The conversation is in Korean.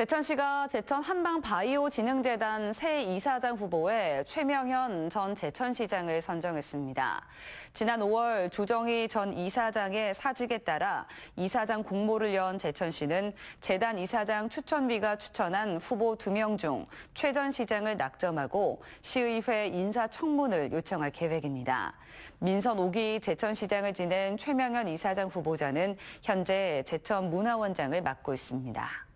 제천시가 제천 한방바이오진흥재단 새 이사장 후보에 최명현 전 제천시장을 선정했습니다. 지난 5월 조정희 전 이사장의 사직에 따라 이사장 공모를 연 제천시는 재단 이사장 추천비가 추천한 후보 2명 중최전 시장을 낙점하고 시의회 인사청문을 요청할 계획입니다. 민선 5기 제천시장을 지낸 최명현 이사장 후보자는 현재 제천문화원장을 맡고 있습니다.